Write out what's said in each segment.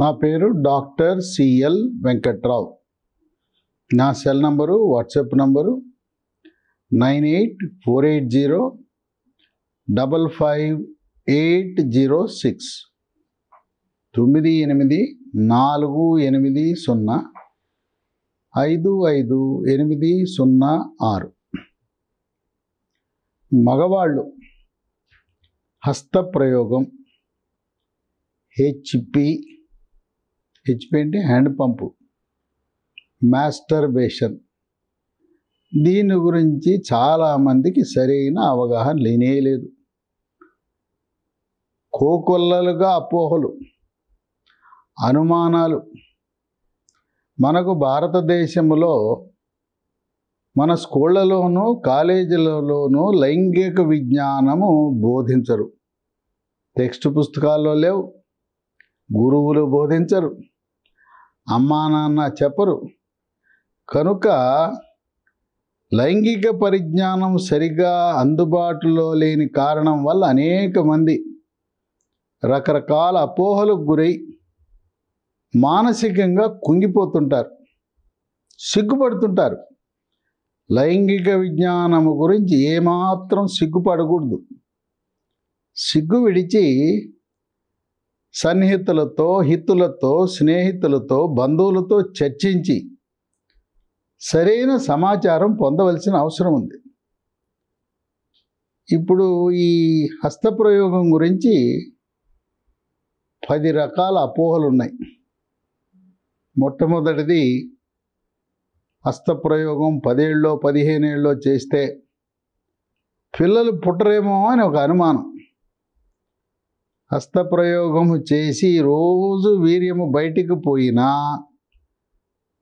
నా పేరు doctor CL Venkatrao నా cell number WhatsApp number nine eight four eight zero double five eight zero six తొమ్మిది ఎనిమిది నాలుగు ఎనిమిది సున్నా ఐదు ఐదు ఎనిమిది సున్నా ఆరు మగవాళ్ళు హస్త ప్రయోగం హెచ్పి హెచ్పి అంటే హ్యాండ్ పంపు బేషన్ దీని గురించి చాలామందికి సరైన అవగాహన లేనేలేదు కోకొల్లలుగా అపోహలు అనుమానాలు మనకు భారతదేశంలో మన స్కూళ్ళలోనూ కాలేజీలలోనూ లైంగిక విజ్ఞానము బోధించరు టెక్స్ట్ పుస్తకాల్లో లేవు గురువులు బోధించరు అమ్మా నాన్న చెప్పరు కనుక లైంగిక పరిజ్ఞానం సరిగా అందుబాటులో లేని కారణం వల్ల అనేక మంది రకరకాల అపోహలకు గురై మానసికంగా కుంగిపోతుంటారు సిగ్గుపడుతుంటారు లైంగిక విజ్ఞానము గురించి ఏమాత్రం సిగ్గుపడకూడదు సిగ్గు విడిచి సన్నిహితులతో హితులతో స్నేహితులతో బంధువులతో చర్చించి సరైన సమాచారం పొందవలసిన అవసరం ఉంది ఇప్పుడు ఈ హస్తప్రయోగం గురించి పది రకాల అపోహలు ఉన్నాయి మొట్టమొదటిది హస్తప్రయోగం పదేళ్ళలో పదిహేనేళ్ళలో చేస్తే పిల్లలు పుట్టరేమో అని ఒక అనుమానం హస్తప్రయోగము చేసి రోజు వీర్యము బయటికి పోయినా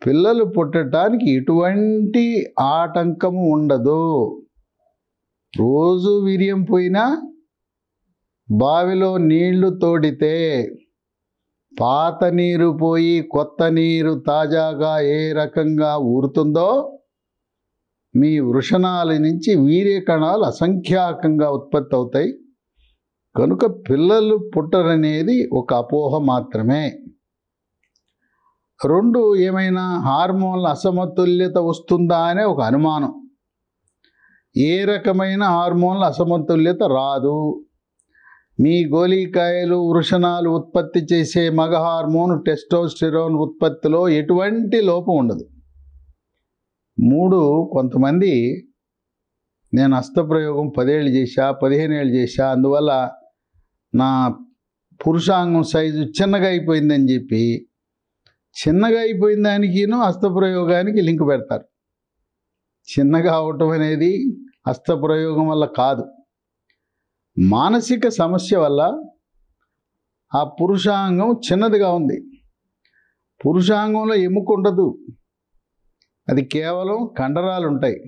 పిల్లలు పుట్టడానికి ఎటువంటి ఆటంకము ఉండదు రోజు వీర్యం పోయినా బావిలో నీళ్లు తోడితే పాత నీరు పోయి కొత్త నీరు తాజాగా ఏ రకంగా ఊరుతుందో మీ వృషణాల నుంచి వీర్యకణాలు అసంఖ్యాకంగా ఉత్పత్తి అవుతాయి కనుక పిల్లలు పుట్టరనేది ఒక అపోహ మాత్రమే రెండు ఏమైనా హార్మోన్ల అసమతుల్యత వస్తుందా అనే ఒక అనుమానం ఏ రకమైన హార్మోన్ల అసమతుల్యత రాదు మీ గోళీకాయలు వృషణాలు ఉత్పత్తి చేసే మగ హార్మోన్ టెస్టోస్టిరోన్ ఉత్పత్తిలో ఎటువంటి లోపం ఉండదు మూడు కొంతమంది నేను హస్తప్రయోగం పదేళ్ళు చేశా పదిహేను ఏళ్ళు చేశా అందువల్ల నా పురుషాంగం సైజు చిన్నగా అయిపోయిందని చెప్పి చిన్నగా అయిపోయిన దానికిను హస్తప్రయోగానికి లింక్ పెడతారు చిన్నగా అవటం అనేది హస్తప్రయోగం వల్ల కాదు మానసిక సమస్య వల్ల ఆ పురుషాంగం చిన్నదిగా ఉంది పురుషాంగంలో ఎముక ఉండదు అది కేవలం కండరాలు ఉంటాయి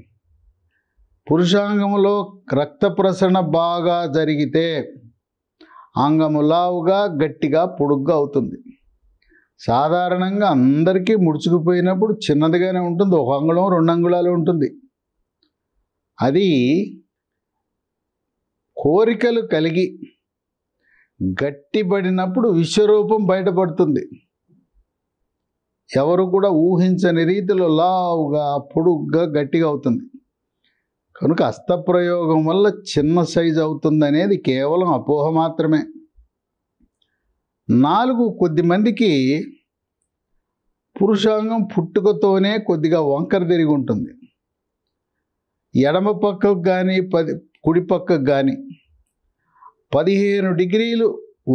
పురుషాంగంలో రక్త ప్రసరణ బాగా జరిగితే అంగము లావుగా గట్టిగా పొడుగ్గా అవుతుంది సాధారణంగా అందరికీ ముడుచుకుపోయినప్పుడు చిన్నదిగానే ఉంటుంది ఒక అంగుళం రెండు అంగుళాలు ఉంటుంది అది కోరికలు కలిగి గట్టిపడినప్పుడు విశ్వరూపం బయటపడుతుంది ఎవరు కూడా ఊహించని రీతిలో లావుగా పొడుగ్గా గట్టిగా అవుతుంది కనుక అస్తప్రయోగం వల్ల చిన్న సైజు అవుతుంది అనేది కేవలం అపోహ మాత్రమే నాలుగు కొద్ది మందికి పురుషాంగం పుట్టుకతోనే కొద్దిగా వంకర తిరిగి ఉంటుంది ఎడమ పక్కకు కానీ పది కుడి పక్కకు కానీ పదిహేను డిగ్రీలు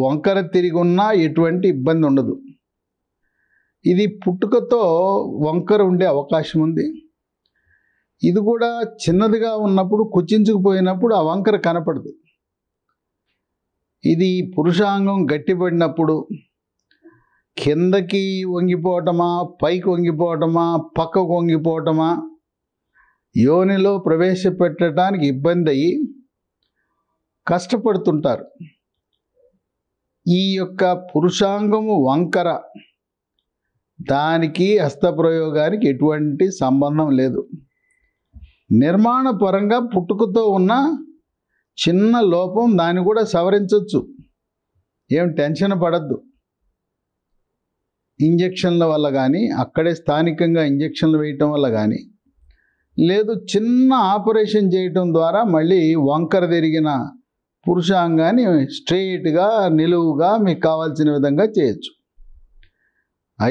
వంకర తిరిగి ఉన్నా ఎటువంటి ఇబ్బంది ఉండదు ఇది పుట్టుకతో వంకర ఉండే అవకాశం ఉంది ఇది కూడా చిన్నదిగా ఉన్నప్పుడు కుచించుకుపోయినప్పుడు ఆ వంకర కనపడదు ఇది పురుషాంగం గట్టిపడినప్పుడు కిందకి వంగిపోవటమా పైకి వంగిపోవటమా పక్కకు వంగిపోవటమా యోనిలో ప్రవేశపెట్టడానికి ఇబ్బంది అయ్యి కష్టపడుతుంటారు ఈ యొక్క పురుషాంగము వంకర దానికి హస్తప్రయోగానికి ఎటువంటి సంబంధం లేదు నిర్మాణ పరంగా పుట్టుకతో ఉన్న చిన్న లోపం దాన్ని కూడా సవరించవచ్చు ఏం టెన్షన్ పడద్దు ఇంజక్షన్ల వల్ల కానీ అక్కడే స్థానికంగా ఇంజక్షన్లు వేయటం వల్ల కానీ లేదు చిన్న ఆపరేషన్ చేయటం ద్వారా మళ్ళీ వంకర తిరిగిన పురుషాంగాన్ని స్ట్రెయిట్గా నిలువుగా మీకు కావాల్సిన విధంగా చేయొచ్చు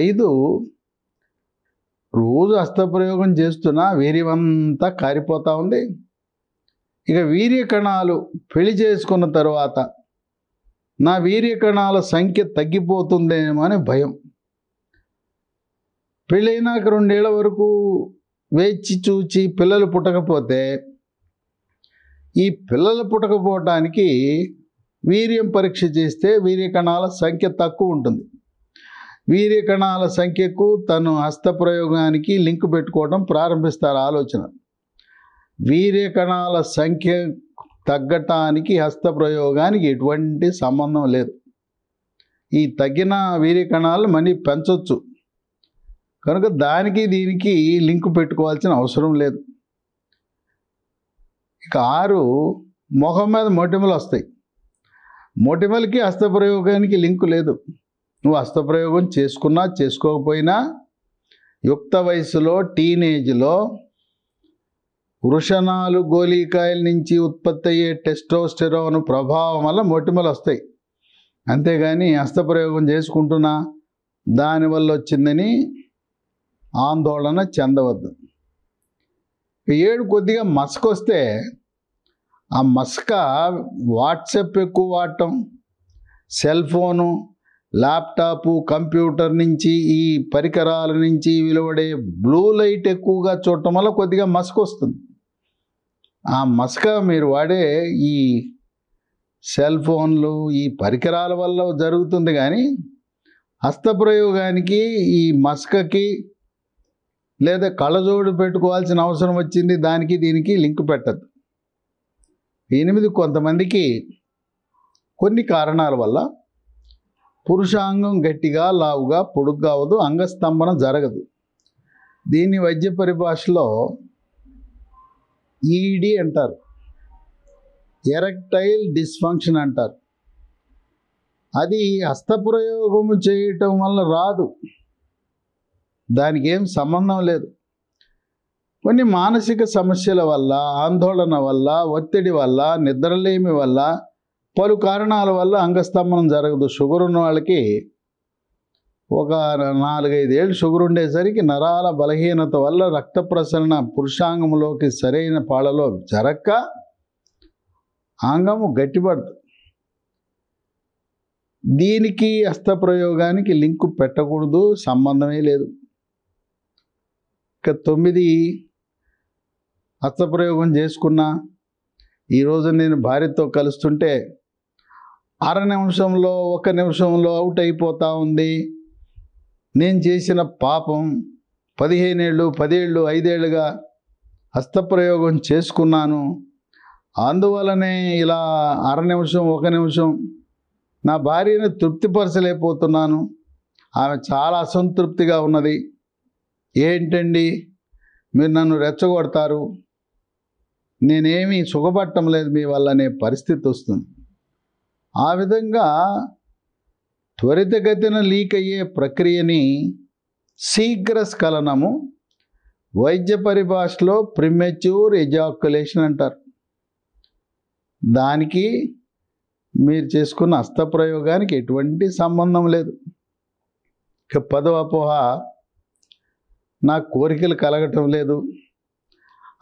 ఐదు రోజు హస్తప్రయోగం చేస్తున్నా వీర్యమంతా కారిపోతూ ఉంది ఇక వీర్య కణాలు పెళ్లి చేసుకున్న తర్వాత నా వీర్య కణాల సంఖ్య తగ్గిపోతుందేమో అని భయం పెళ్ళైనాక రెండేళ్ల వరకు వేచి చూచి పిల్లలు పుట్టకపోతే ఈ పిల్లలు పుట్టకపోవటానికి వీర్యం పరీక్ష చేస్తే వీర్య కణాల సంఖ్య తక్కువ ఉంటుంది వీర్య కణాల సంఖ్యకు తను హస్తప్రయోగానికి లింక్ పెట్టుకోవడం ప్రారంభిస్తారు ఆలోచన వీర్య కణాల సంఖ్య తగ్గటానికి హస్తప్రయోగానికి ఎటువంటి సంబంధం లేదు ఈ తగ్గిన వీర్య కణాలు మనీ పెంచవచ్చు కనుక దానికి దీనికి లింక్ పెట్టుకోవాల్సిన అవసరం లేదు ఇక ఆరు మొహం మీద మొటిమలు వస్తాయి మొటిమలకి హస్తప్రయోగానికి లింకు లేదు నువ్వు అస్తప్రయోగం చేసుకున్నా చేసుకోకపోయినా యుక్త వయసులో టీనేజ్లో వృషణాలు గోలీకాయల నుంచి ఉత్పత్తి అయ్యే టెస్టోస్టెరోన్ ప్రభావం వల్ల మొటిమలు వస్తాయి అంతేగాని అస్తప్రయోగం చేసుకుంటున్నా దానివల్ల వచ్చిందని ఆందోళన చెందవద్దు ఏడు కొద్దిగా వస్తే ఆ మసక వాట్సప్ ఎక్కువ వాడటం సెల్ ఫోను ల్యాప్టాపు కంప్యూటర్ నుంచి ఈ పరికరాల నుంచి వెలువడే బ్లూ లైట్ ఎక్కువగా చూడటం వల్ల కొద్దిగా మసక వస్తుంది ఆ మసక మీరు వాడే ఈ సెల్ ఫోన్లు ఈ పరికరాల వల్ల జరుగుతుంది కానీ హస్తప్రయోగానికి ఈ మసకకి లేదా కళ్ళజోడు పెట్టుకోవాల్సిన అవసరం వచ్చింది దానికి దీనికి లింక్ పెట్టద్దు ఎనిమిది కొంతమందికి కొన్ని కారణాల వల్ల పురుషాంగం గట్టిగా లావుగా పొడుగ్గా అవదు అంగస్తంభన జరగదు దీన్ని వైద్య పరిభాషలో ఈడి e e అంటారు ఎరక్టైల్ డిస్ఫంక్షన్ అంటారు అది హస్తప్రయోగము చేయటం వల్ల రాదు దానికి ఏం సంబంధం లేదు కొన్ని మానసిక సమస్యల వల్ల ఆందోళన వల్ల ఒత్తిడి వల్ల నిద్రలేమి వల్ల పలు కారణాల వల్ల అంగస్తంభనం జరగదు షుగర్ ఉన్న వాళ్ళకి ఒక నాలుగైదేళ్ళు షుగర్ ఉండేసరికి నరాల బలహీనత వల్ల రక్త ప్రసరణ పురుషాంగంలోకి సరైన పాళలో జరక్క ఆంగము గట్టిపడుతుంది దీనికి ప్రయోగానికి లింకు పెట్టకూడదు సంబంధమే లేదు ఇక తొమ్మిది ప్రయోగం చేసుకున్నా ఈరోజు నేను భార్యతో కలుస్తుంటే అర నిమిషంలో ఒక నిమిషంలో అవుట్ అయిపోతూ ఉంది నేను చేసిన పాపం పదిహేనేళ్ళు పదేళ్ళు ఐదేళ్ళుగా హస్తప్రయోగం చేసుకున్నాను అందువలనే ఇలా అర నిమిషం ఒక నిమిషం నా భార్యను తృప్తిపరచలేకపోతున్నాను ఆమె చాలా అసంతృప్తిగా ఉన్నది ఏంటండి మీరు నన్ను రెచ్చగొడతారు నేనేమీ సుఖపట్టం లేదు మీ వల్ల అనే పరిస్థితి వస్తుంది ఆ విధంగా త్వరితగతిన లీక్ అయ్యే ప్రక్రియని శీఘ్ర స్ఖలనము వైద్య పరిభాషలో ప్రిమెచ్యూర్ ఎజాక్యులేషన్ అంటారు దానికి మీరు చేసుకున్న హస్తప్రయోగానికి ఎటువంటి సంబంధం లేదు ఇక పదవ అపోహ నా కోరికలు కలగటం లేదు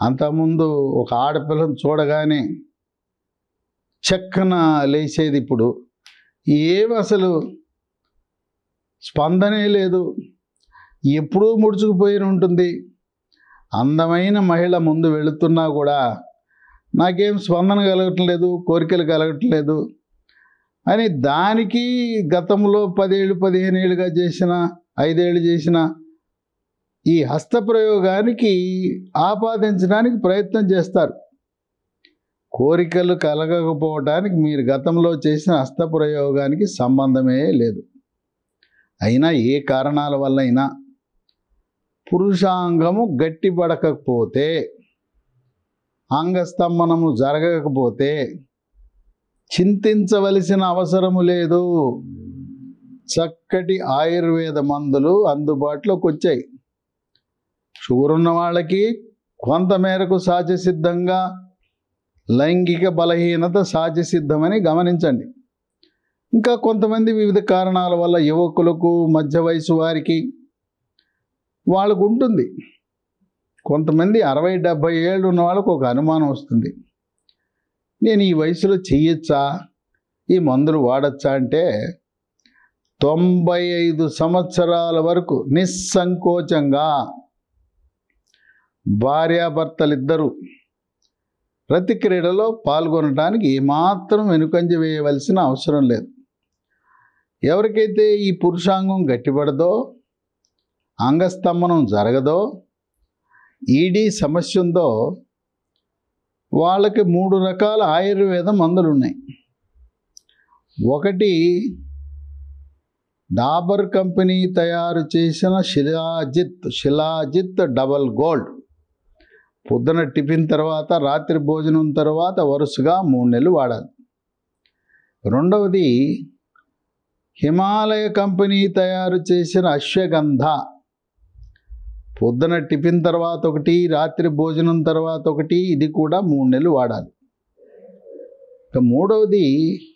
అంతకుముందు ఒక ఆడపిల్లను చూడగానే చక్కన లేచేది ఇప్పుడు ఏవి అసలు స్పందనే లేదు ఎప్పుడూ ముడుచుకుపోయి ఉంటుంది అందమైన మహిళ ముందు వెళుతున్నా కూడా నాకేం స్పందన కలగటం లేదు కోరికలు కలగటం లేదు అని దానికి గతంలో పదేళ్ళు పదిహేను ఏళ్ళుగా చేసిన ఐదేళ్ళు చేసిన ఈ హస్త ప్రయోగానికి ఆపాదించడానికి ప్రయత్నం చేస్తారు కోరికలు కలగకపోవటానికి మీరు గతంలో చేసిన హస్తప్రయోగానికి సంబంధమే లేదు అయినా ఏ కారణాల వల్లైనా పురుషాంగము గట్టిపడకపోతే అంగస్తంభనము జరగకపోతే చింతించవలసిన అవసరము లేదు చక్కటి ఆయుర్వేద మందులు అందుబాటులోకి వచ్చాయి షుగర్ ఉన్న వాళ్ళకి కొంత మేరకు సహజసిద్ధంగా లైంగిక బలహీనత సహజ సిద్ధమని గమనించండి ఇంకా కొంతమంది వివిధ కారణాల వల్ల యువకులకు మధ్య వయసు వారికి వాళ్ళకు ఉంటుంది కొంతమంది అరవై డెబ్భై ఏళ్ళు ఉన్న వాళ్ళకు ఒక అనుమానం వస్తుంది నేను ఈ వయసులో చెయ్యొచ్చా ఈ మందులు వాడచ్చా అంటే తొంభై ఐదు సంవత్సరాల వరకు నిస్సంకోచంగా భార్యాభర్తలిద్దరూ ప్రతి క్రీడలో పాల్గొనడానికి ఏమాత్రం వెనుకంజ వేయవలసిన అవసరం లేదు ఎవరికైతే ఈ పురుషాంగం గట్టిపడదో అంగస్తంభనం జరగదో ఈడీ సమస్య ఉందో వాళ్ళకి మూడు రకాల ఆయుర్వేద మందులు ఉన్నాయి ఒకటి డాబర్ కంపెనీ తయారు చేసిన శిలాజిత్ శిలాజిత్ డబల్ గోల్డ్ పొద్దున టిఫిన్ తర్వాత రాత్రి భోజనం తర్వాత వరుసగా మూడు నెలలు వాడాలి రెండవది హిమాలయ కంపెనీ తయారు చేసిన అశ్వగంధ పొద్దున టిఫిన్ తర్వాత ఒకటి రాత్రి భోజనం తర్వాత ఒకటి ఇది కూడా మూడు నెలలు వాడాలి ఇక మూడవది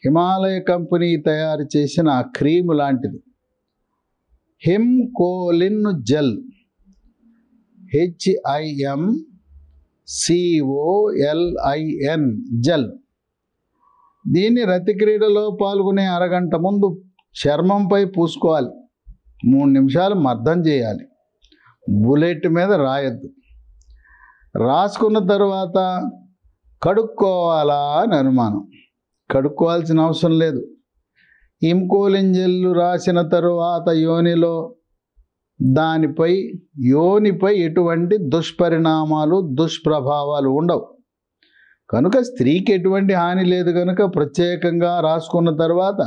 హిమాలయ కంపెనీ తయారు చేసిన క్రీమ్ లాంటిది Himcolin gel H I M C O L I N gel దీన్ని రతి క్రీడలో పాల్గొనే అరగంట ముందు చర్మంపై పూసుకోవాలి మూడు నిమిషాలు మర్దం చేయాలి బుల్లెట్ మీద రాయద్దు రాసుకున్న తర్వాత కడుక్కోవాలా అని అనుమానం కడుక్కోవాల్సిన అవసరం లేదు ఇంకోలింజెల్లు రాసిన తరువాత యోనిలో దానిపై యోనిపై ఎటువంటి దుష్పరిణామాలు దుష్ప్రభావాలు ఉండవు కనుక స్త్రీకి ఎటువంటి హాని లేదు కనుక ప్రత్యేకంగా రాసుకున్న తర్వాత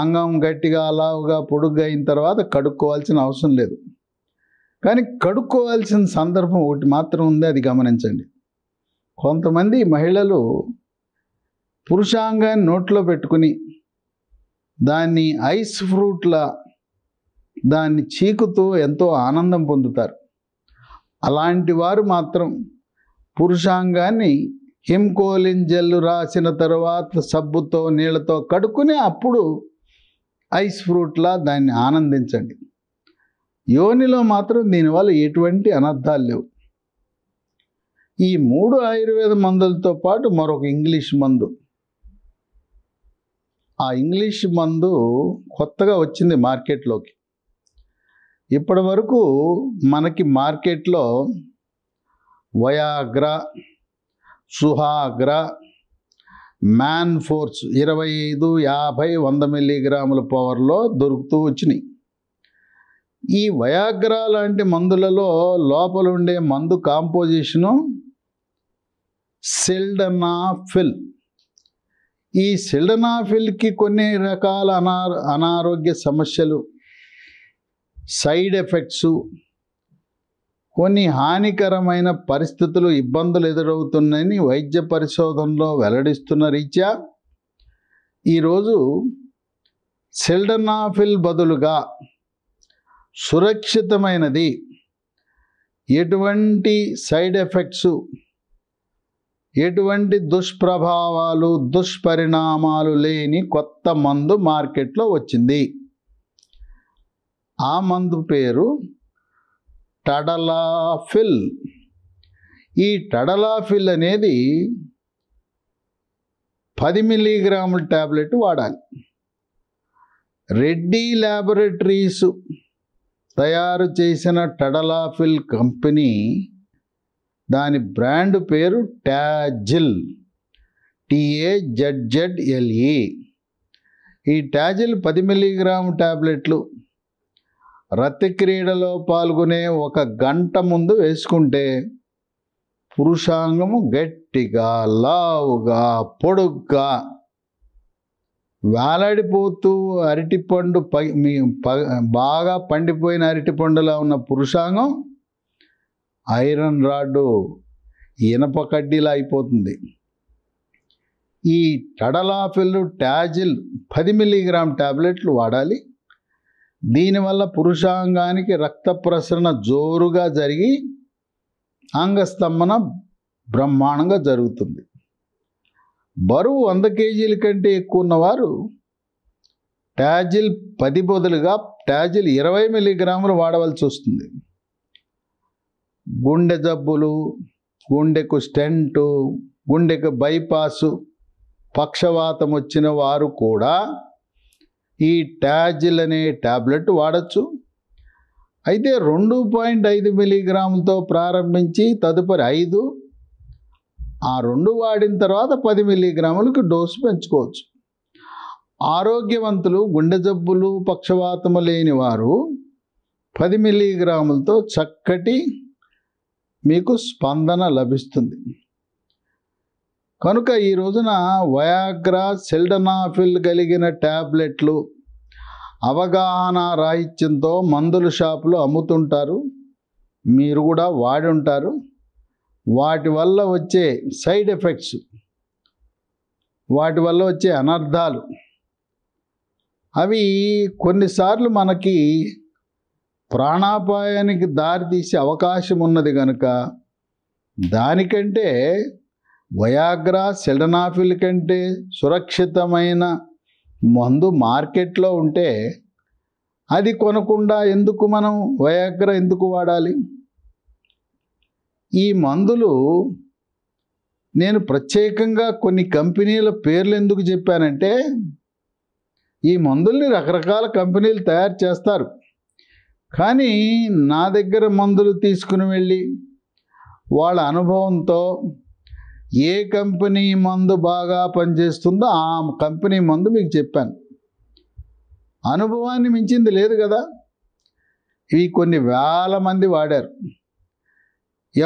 అంగం గట్టిగా అలావుగా పొడుగ్గా అయిన తర్వాత కడుక్కోవాల్సిన అవసరం లేదు కానీ కడుక్కోవాల్సిన సందర్భం ఒకటి మాత్రం ఉంది అది గమనించండి కొంతమంది మహిళలు పురుషాంగాన్ని నోట్లో పెట్టుకుని దాన్ని ఐస్ ఫ్రూట్ల దాన్ని చీకుతూ ఎంతో ఆనందం పొందుతారు అలాంటి వారు మాత్రం పురుషాంగాన్ని హింకోలిన్ జల్లు రాసిన తర్వాత సబ్బుతో నీళ్ళతో కడుక్కుని అప్పుడు ఐస్ ఫ్రూట్లా దాన్ని ఆనందించండి యోనిలో మాత్రం దీనివల్ల ఎటువంటి అనర్థాలు లేవు ఈ మూడు ఆయుర్వేద మందులతో పాటు మరొక ఇంగ్లీష్ మందు ఆ ఇంగ్లీష్ మందు కొత్తగా వచ్చింది మార్కెట్లోకి ఇప్పటి వరకు మనకి మార్కెట్లో వయాగ్ర సుహాగ్ర మ్యాన్ ఫోర్స్ ఇరవై ఐదు యాభై వంద మిల్లీగ్రాముల పవర్లో దొరుకుతూ వచ్చినాయి ఈ వయాగ్ర లాంటి మందులలో లోపల ఉండే మందు కాంపోజిషను సిల్డనాఫిల్ ఈ సిల్డనాఫిల్కి కొన్ని రకాల అనారోగ్య సమస్యలు సైడ్ ఎఫెక్ట్స్ కొన్ని హానికరమైన పరిస్థితులు ఇబ్బందులు ఎదురవుతున్నాయని వైద్య పరిశోధనలో వెల్లడిస్తున్న రీత్యా ఈరోజు సెల్డనాఫిల్ బదులుగా సురక్షితమైనది ఎటువంటి సైడ్ ఎఫెక్ట్స్ ఎటువంటి దుష్ప్రభావాలు దుష్పరిణామాలు లేని కొత్త మందు మార్కెట్లో వచ్చింది ఆ మందు పేరు టడలాఫిల్ ఈ టడలాఫిల్ అనేది పది మిల్లీగ్రాముల ట్యాబ్లెట్ వాడాలి రెడ్డి ల్యాబొరేటరీస్ తయారు చేసిన టడలాఫిల్ కంపెనీ దాని బ్రాండ్ పేరు ట్యాజిల్ టిఏజెడ్జెడ్ఎల్ఈ ఈ ట్యాజిల్ పది మిల్లీగ్రాము ట్యాబ్లెట్లు రతి క్రీడలో పాల్గొనే ఒక గంట ముందు వేసుకుంటే పురుషాంగము గట్టిగా లావుగా పొడుగ్గా వేలాడిపోతూ అరటిపండు ప మీ ప బాగా పండిపోయిన అరటిపండులా ఉన్న పురుషాంగం ఐరన్ రాడ్డు ఇనప కడ్డీలా అయిపోతుంది ఈ టడలాఫిల్ ట్యాజిల్ పది మిల్లీగ్రామ్ ట్యాబ్లెట్లు వాడాలి దీనివల్ల పురుషాంగానికి రక్త ప్రసరణ జోరుగా జరిగి అంగస్తంభన బ్రహ్మాండంగా జరుగుతుంది బరువు వంద కేజీల కంటే ఎక్కువ ఉన్నవారు ట్యాజిల్ పది బదులుగా ట్యాజిల్ ఇరవై మిలీగ్రాములు వాడవలసి వస్తుంది గుండె జబ్బులు గుండెకు స్టెంటు గుండెకు బైపాసు పక్షవాతం వచ్చిన వారు కూడా ఈ ట్యాజిల్ అనే ట్యాబ్లెట్ వాడచ్చు అయితే రెండు పాయింట్ ఐదు మిలీగ్రాములతో ప్రారంభించి తదుపరి ఐదు ఆ రెండు వాడిన తర్వాత పది మిల్లీగ్రాములకు డోసు పెంచుకోవచ్చు ఆరోగ్యవంతులు గుండె జబ్బులు పక్షవాతము లేని వారు పది మిల్లీగ్రాములతో చక్కటి మీకు స్పందన లభిస్తుంది కనుక ఈ రోజున వయాగ్రా సెల్డనాఫిల్ కలిగిన ట్యాబ్లెట్లు అవగాహన రాహిత్యంతో మందుల షాపులో అమ్ముతుంటారు మీరు కూడా వాడి ఉంటారు వాటి వల్ల వచ్చే సైడ్ ఎఫెక్ట్స్ వాటి వల్ల వచ్చే అనర్థాలు అవి కొన్నిసార్లు మనకి ప్రాణాపాయానికి దారితీసే అవకాశం ఉన్నది కనుక దానికంటే వయాగ్రా సెడనాఫిల్ కంటే సురక్షితమైన మందు మార్కెట్లో ఉంటే అది కొనకుండా ఎందుకు మనం వయాగ్రా ఎందుకు వాడాలి ఈ మందులు నేను ప్రత్యేకంగా కొన్ని కంపెనీల పేర్లు ఎందుకు చెప్పానంటే ఈ మందుల్ని రకరకాల కంపెనీలు తయారు చేస్తారు కానీ నా దగ్గర మందులు తీసుకుని వెళ్ళి వాళ్ళ అనుభవంతో ఏ కంపెనీ మందు బాగా పనిచేస్తుందో ఆ కంపెనీ మందు మీకు చెప్పాను అనుభవాన్ని మించింది లేదు కదా ఇవి కొన్ని వేల మంది వాడారు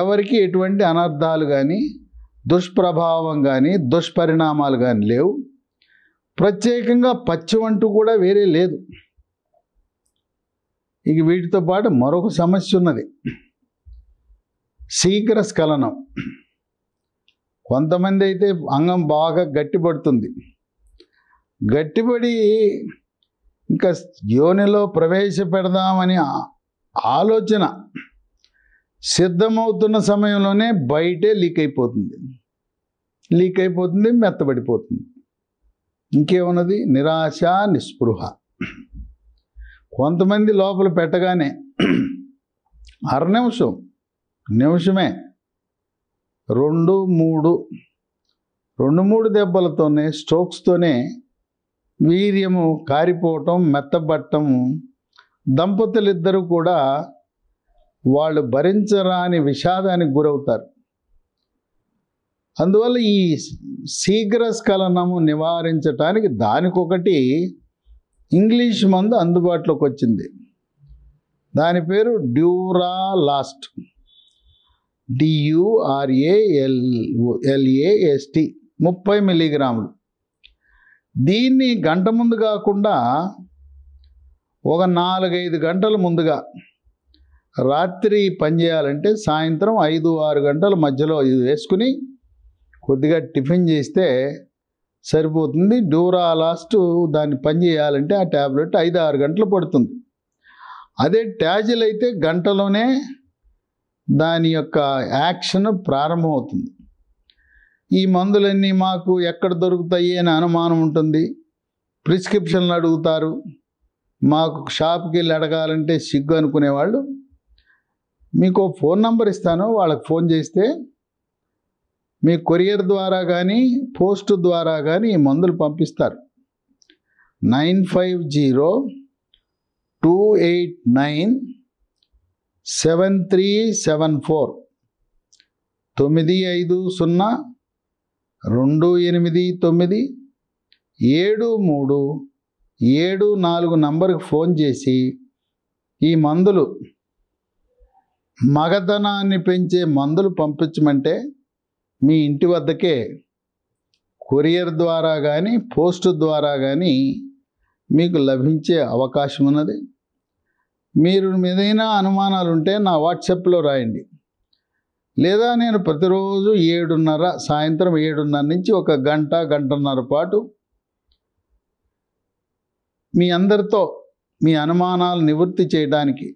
ఎవరికి ఎటువంటి అనర్థాలు కానీ దుష్ప్రభావం కానీ దుష్పరిణామాలు కానీ లేవు ప్రత్యేకంగా పచ్చి అంటూ కూడా వేరే లేదు ఇక వీటితో పాటు మరొక సమస్య ఉన్నది శీఘ్ర స్ఖలనం కొంతమంది అయితే అంగం బాగా గట్టిపడుతుంది గట్టిపడి ఇంకా యోనిలో ప్రవేశపెడదామని ఆలోచన సిద్ధమవుతున్న సమయంలోనే బయటే లీక్ అయిపోతుంది లీక్ అయిపోతుంది మెత్తబడిపోతుంది ఇంకేమున్నది నిరాశ నిస్పృహ కొంతమంది లోపల పెట్టగానే అర నిమిషం నిమిషమే రెండు మూడు రెండు మూడు దెబ్బలతోనే స్ట్రోక్స్తోనే వీర్యము కారిపోవటం మెత్తబట్టం దంపతులిద్దరూ కూడా వాళ్ళు భరించరాని విషాదానికి గురవుతారు అందువల్ల ఈ శీఘ్ర స్ఖలనము నివారించటానికి దానికొకటి ఇంగ్లీష్ మందు అందుబాటులోకి వచ్చింది దాని పేరు డ్యూరా లాస్ట్ డియుఆర్ఏఎల్ఎల్ఏఎస్టి ముప్పై మిల్లీగ్రాములు దీన్ని గంట ముందు కాకుండా ఒక నాలుగైదు గంటల ముందుగా రాత్రి పనిచేయాలంటే సాయంత్రం ఐదు ఆరు గంటల మధ్యలో ఇది వేసుకుని కొద్దిగా టిఫిన్ చేస్తే సరిపోతుంది డూరా లాస్ట్ దాన్ని పనిచేయాలంటే ఆ ట్యాబ్లెట్ ఐదు ఆరు గంటలు పడుతుంది అదే ట్యాజిల్ అయితే గంటలోనే దాని యొక్క యాక్షన్ ప్రారంభమవుతుంది ఈ మందులన్నీ మాకు ఎక్కడ దొరుకుతాయి అని అనుమానం ఉంటుంది ప్రిస్క్రిప్షన్లు అడుగుతారు మాకు షాప్కి వెళ్ళి అడగాలంటే సిగ్గు అనుకునేవాళ్ళు మీకు ఫోన్ నంబర్ ఇస్తాను వాళ్ళకి ఫోన్ చేస్తే మీ కొరియర్ ద్వారా కానీ పోస్ట్ ద్వారా కానీ ఈ మందులు పంపిస్తారు nine five zero two eight nine seven three seven four తొమ్మిది ఐదు సున్నా రెండు ఎనిమిది తొమ్మిది ఏడు మూడు ఏడు నాలుగు నంబర్కి ఫోన్ చేసి ఈ మందులు మగధనాన్ని పెంచే మందులు పంపించమంటే మీ ఇంటి వద్దకే కొరియర్ ద్వారా కానీ పోస్ట్ ద్వారా కానీ మీకు లభించే అవకాశం ఉన్నది మీరు ఏదైనా అనుమానాలు ఉంటే నా వాట్సాప్లో రాయండి లేదా నేను ప్రతిరోజు ఏడున్నర సాయంత్రం ఏడున్నర నుంచి ఒక గంట గంటన్నర పాటు మీ అందరితో మీ అనుమానాలు నివృత్తి చేయడానికి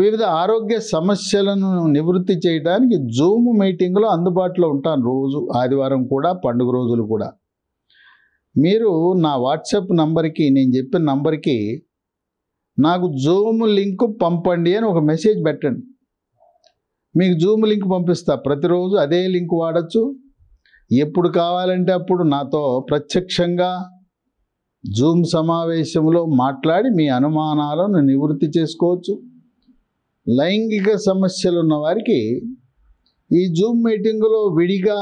వివిధ ఆరోగ్య సమస్యలను నివృత్తి చేయడానికి జూమ్ మీటింగ్లో అందుబాటులో ఉంటాను రోజు ఆదివారం కూడా పండుగ రోజులు కూడా మీరు నా వాట్సాప్ నంబర్కి నేను చెప్పిన నంబర్కి నాకు జూమ్ లింక్ పంపండి అని ఒక మెసేజ్ పెట్టండి మీకు జూమ్ లింక్ పంపిస్తా ప్రతిరోజు అదే లింక్ వాడచ్చు ఎప్పుడు కావాలంటే అప్పుడు నాతో ప్రత్యక్షంగా జూమ్ సమావేశంలో మాట్లాడి మీ అనుమానాలను నివృత్తి చేసుకోవచ్చు లైంగిక సమస్యలు ఉన్న వారికి ఈ జూమ్ మీటింగులో విడిగా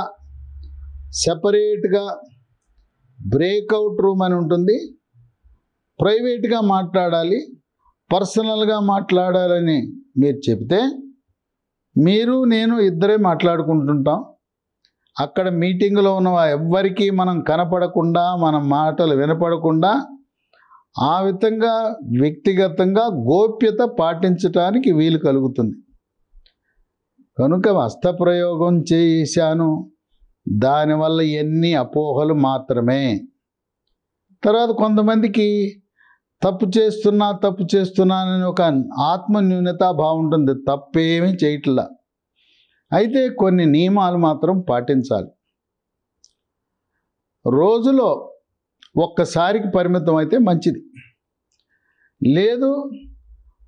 సెపరేట్గా బ్రేక్అవుట్ రూమ్ అని ఉంటుంది ప్రైవేట్గా మాట్లాడాలి పర్సనల్గా మాట్లాడాలని మీరు చెప్తే మీరు నేను ఇద్దరే మాట్లాడుకుంటుంటాం అక్కడ మీటింగ్లో ఉన్న ఎవ్వరికీ మనం కనపడకుండా మన మాటలు వినపడకుండా ఆ విధంగా వ్యక్తిగతంగా గోప్యత పాటించటానికి వీలు కలుగుతుంది కనుక హస్తప్రయోగం చేశాను దానివల్ల ఎన్ని అపోహలు మాత్రమే తర్వాత కొంతమందికి తప్పు చేస్తున్నా తప్పు చేస్తున్నా అనే ఒక ఆత్మ న్యూనత బాగుంటుంది తప్పేమీ చేయట్లా అయితే కొన్ని నియమాలు మాత్రం పాటించాలి రోజులో ఒక్కసారికి పరిమితం అయితే మంచిది లేదు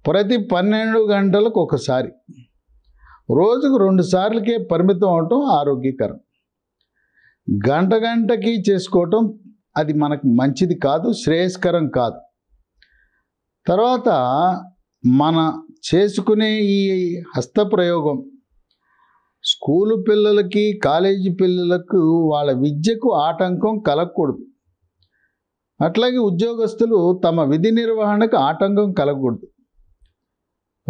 ప్రతి పన్నెండు గంటలకు ఒకసారి రోజుకు రెండు సార్లకే పరిమితం అవటం ఆరోగ్యకరం గంట గంటకి చేసుకోవటం అది మనకు మంచిది కాదు శ్రేయస్కరం కాదు తర్వాత మన చేసుకునే ఈ హస్త ప్రయోగం స్కూలు పిల్లలకి కాలేజీ పిల్లలకు వాళ్ళ విద్యకు ఆటంకం కలగకూడదు అట్లాగే ఉద్యోగస్తులు తమ విధి నిర్వహణకు ఆటంకం కలగకూడదు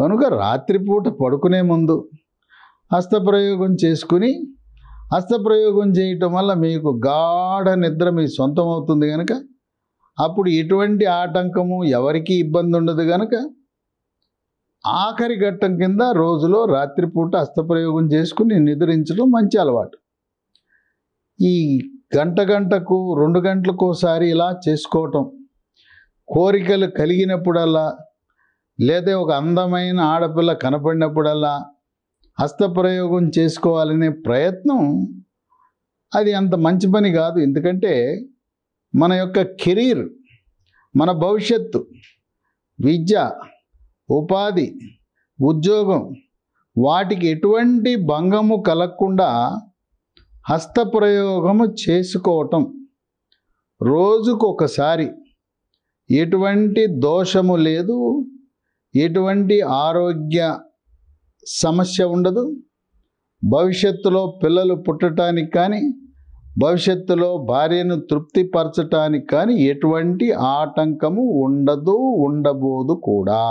కనుక రాత్రిపూట పడుకునే ముందు హస్తప్రయోగం చేసుకుని హస్తప్రయోగం చేయటం వల్ల మీకు గాఢ నిద్ర మీ సొంతం అవుతుంది కనుక అప్పుడు ఎటువంటి ఆటంకము ఎవరికీ ఇబ్బంది ఉండదు కనుక ఆఖరి ఘట్టం కింద రోజులో రాత్రిపూట హస్తప్రయోగం చేసుకుని నిద్రించడం మంచి అలవాటు ఈ గంట గంటకు రెండు గంటలకోసారి ఇలా చేసుకోవటం కోరికలు కలిగినప్పుడల్లా లేదా ఒక అందమైన ఆడపిల్ల కనపడినప్పుడల్లా హస్తప్రయోగం చేసుకోవాలనే ప్రయత్నం అది అంత మంచి పని కాదు ఎందుకంటే మన యొక్క కెరీర్ మన భవిష్యత్తు విద్య ఉపాధి ఉద్యోగం వాటికి ఎటువంటి భంగము కలగకుండా హస్తప్రయోగము చేసుకోవటం రోజుకొకసారి ఎటువంటి దోషము లేదు ఎటువంటి ఆరోగ్య సమస్య ఉండదు భవిష్యత్తులో పిల్లలు పుట్టడానికి కానీ భవిష్యత్తులో భార్యను తృప్తిపరచటానికి కానీ ఎటువంటి ఆటంకము ఉండదు ఉండబోదు కూడా